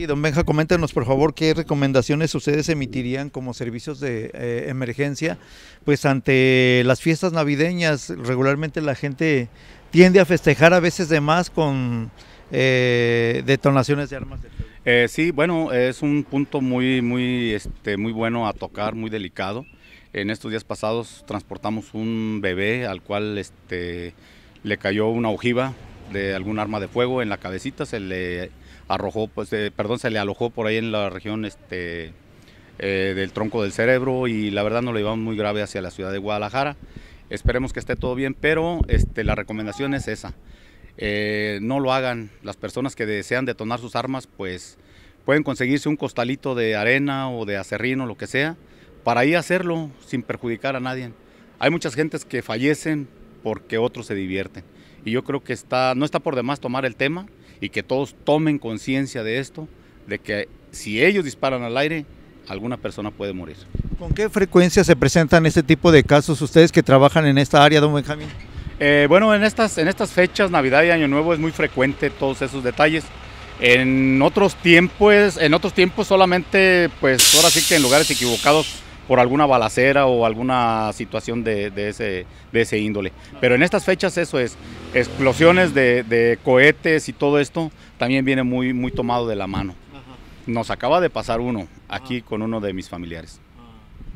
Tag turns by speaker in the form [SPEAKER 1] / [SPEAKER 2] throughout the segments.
[SPEAKER 1] Y don Benja, coméntenos por favor qué recomendaciones ustedes emitirían como servicios de eh, emergencia, pues ante las fiestas navideñas regularmente la gente tiende a festejar a veces de más con eh, detonaciones de armas.
[SPEAKER 2] Eh, sí, bueno, es un punto muy, muy, este, muy bueno a tocar, muy delicado. En estos días pasados transportamos un bebé al cual este, le cayó una ojiva de algún arma de fuego en la cabecita, se le arrojó, pues, eh, perdón, se le alojó por ahí en la región este, eh, del tronco del cerebro y la verdad no lo llevamos muy grave hacia la ciudad de Guadalajara. Esperemos que esté todo bien, pero este, la recomendación es esa. Eh, no lo hagan. Las personas que desean detonar sus armas, pues pueden conseguirse un costalito de arena o de acerrín o lo que sea, para ahí hacerlo sin perjudicar a nadie. Hay muchas gentes que fallecen porque otros se divierten. Y yo creo que está, no está por demás tomar el tema, y que todos tomen conciencia de esto, de que si ellos disparan al aire, alguna persona puede morir.
[SPEAKER 1] ¿Con qué frecuencia se presentan este tipo de casos ustedes que trabajan en esta área, don Benjamín?
[SPEAKER 2] Eh, bueno, en estas, en estas fechas, Navidad y Año Nuevo, es muy frecuente todos esos detalles. En otros tiempos, en otros tiempos solamente, pues ahora sí que en lugares equivocados por alguna balacera o alguna situación de, de, ese, de ese índole. Pero en estas fechas eso es, explosiones de, cohetes y todo esto también viene muy, muy tomado de la mano. Nos acaba de pasar uno aquí con uno de mis familiares. Ah.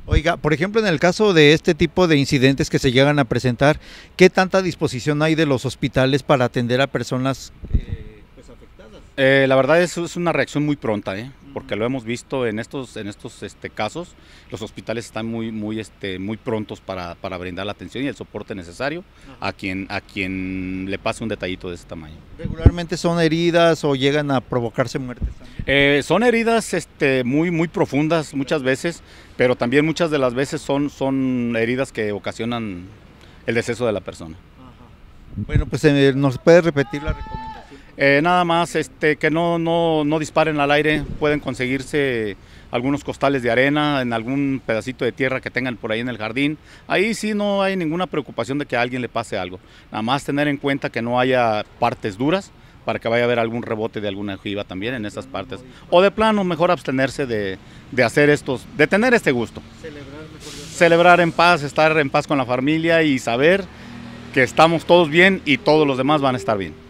[SPEAKER 1] Oiga, por ejemplo, en el caso de este tipo de incidentes que se llegan a presentar, ¿qué tanta disposición hay de los hospitales para atender a personas eh,
[SPEAKER 2] pues afectadas? Eh, la verdad es, es una reacción muy pronta. ¿eh? porque lo hemos visto en estos, en estos este, casos, los hospitales están muy, muy, este, muy prontos para, para brindar la atención y el soporte necesario a quien, a quien le pase un detallito de ese tamaño.
[SPEAKER 1] ¿Regularmente son heridas o llegan a provocarse muertes?
[SPEAKER 2] Eh, son heridas este, muy, muy profundas muchas veces, pero también muchas de las veces son, son heridas que ocasionan el deceso de la persona.
[SPEAKER 1] Bueno, pues eh, nos puede repetir la recomendación.
[SPEAKER 2] Eh, nada más este, que no, no, no, disparen al aire, pueden conseguirse algunos costales de arena, en algún pedacito de tierra que tengan por ahí en el jardín. Ahí sí no hay ninguna preocupación de que a alguien le pase algo. Nada más tener en cuenta que no haya partes duras para que vaya a haber algún rebote de alguna jiba también en esas partes. O de plano, mejor abstenerse de, hacer estos, de tener este gusto. Celebrar en paz, estar en paz con la familia y saber que estamos todos bien y todos los demás van a estar bien.